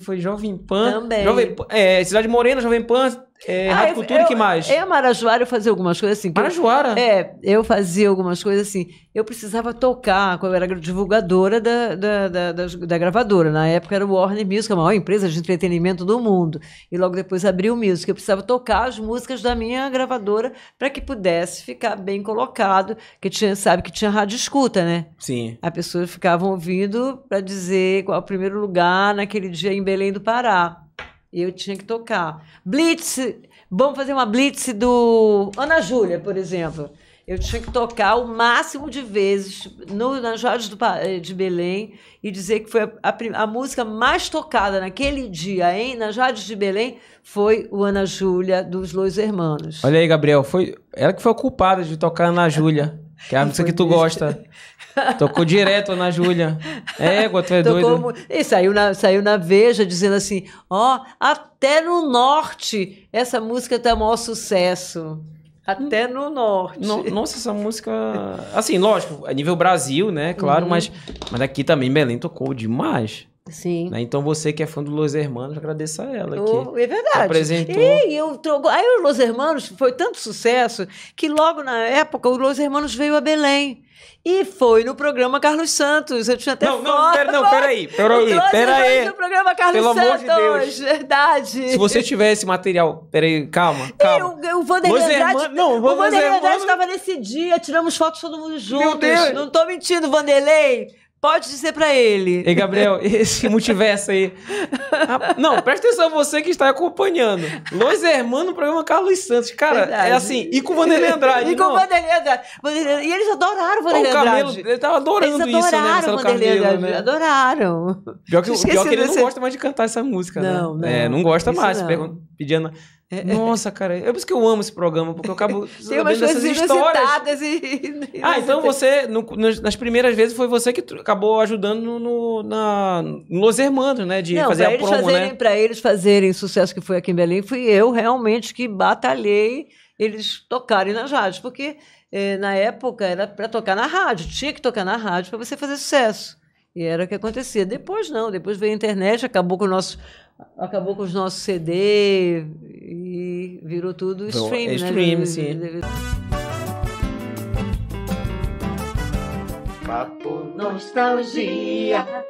foi Jovem Pan. Também. Jovem, é, Cidade Morena, Jovem Pan, é, ah, Rádio Cultura, eu, que mais? É, Marajoara, eu fazia algumas coisas assim. Marajoara? Eu, é, eu fazia algumas coisas assim. Eu precisava tocar, quando eu era divulgadora da, da, da, da, da gravadora. Na época era o Warner Music, a maior empresa de entretenimento do mundo. E logo depois abriu o Music. Eu precisava tocar as músicas da minha gravadora para que pudesse ficar bem colocado, que tinha, sabe que tinha rádio escuta, né? Sim. As pessoas ficavam ouvindo para dizer qual é o primeiro lugar naquele dia em Belém do Pará. E eu tinha que tocar. Blitz, vamos fazer uma blitz do Ana Júlia, por exemplo. Eu tinha que tocar o máximo de vezes no, na Jorge do, eh, de Belém e dizer que foi a, a, a, música mais tocada naquele dia, hein? Na Jorge de Belém foi o Ana Júlia dos Los Hermanos. Olha aí, Gabriel, foi ela que foi a culpada de tocar Ana Júlia. Que é a música que tu gosta. Tocou direto na Júlia. É, tu é doido. E saiu na, saiu na Veja dizendo assim: ó, oh, até no norte essa música tá maior sucesso. Até hum. no norte. No, nossa, essa música. Assim, lógico, a nível Brasil, né? Claro, uhum. mas, mas aqui também Belém tocou demais. Sim. Né? Então você que é fã do Los Hermanos, agradeça a ela. Oh, é verdade. Apresentou. E eu Aí o Los Hermanos foi tanto sucesso que logo na época o Los Hermanos veio a Belém. E foi no programa Carlos Santos. Eu tinha até Não, foto. não, pera, não, peraí, peraí, peraí. No programa Carlos Pelo Santos, amor de Deus. verdade. Se você tivesse material, peraí, calma, calma. Eu, o Vanderlei Andrade, não, o Vander Andrade estava nesse dia, tiramos fotos todo mundo junto Meu Deus. Não estou mentindo, Vanderlei pode dizer para ele. Ei, Gabriel, esse multiverso aí Não, presta atenção, você que está acompanhando. Los Hermanos, programa Carlos Santos. Cara, é Verdade. é assim. E com o Vanderlei Andrade. e com o Vanderlei Andrade. E eles adoraram o Vanderlei Andrade. O Camelo, ele estava adorando eles isso, né? o Vanderlei Camelo, né? Adoraram. Pior que, pior que ele desse... não gosta mais de cantar essa música, né? não, né? Não, é, não gosta mais. Não. Pedindo... É, é. Nossa, cara, é por isso que eu amo esse programa, porque eu acabo Tem umas dessas histórias. E... ah, então você, no, nas primeiras vezes, foi você que acabou ajudando no, na, no Los Hermanos, né? De não, fazer a prova. Né? fazerem, né? Para eles fazerem sucesso que foi aqui em Belém, fui eu realmente que batalhei eles tocarem nas rádios, porque eh, na época era para tocar na rádio, tinha que tocar na rádio para você fazer sucesso. E era o que acontecia. Depois não, depois veio a internet, acabou com o nosso acabou com os nossos CD e virou tudo stream, Bom, é stream, né? sim. Papo Nostalgia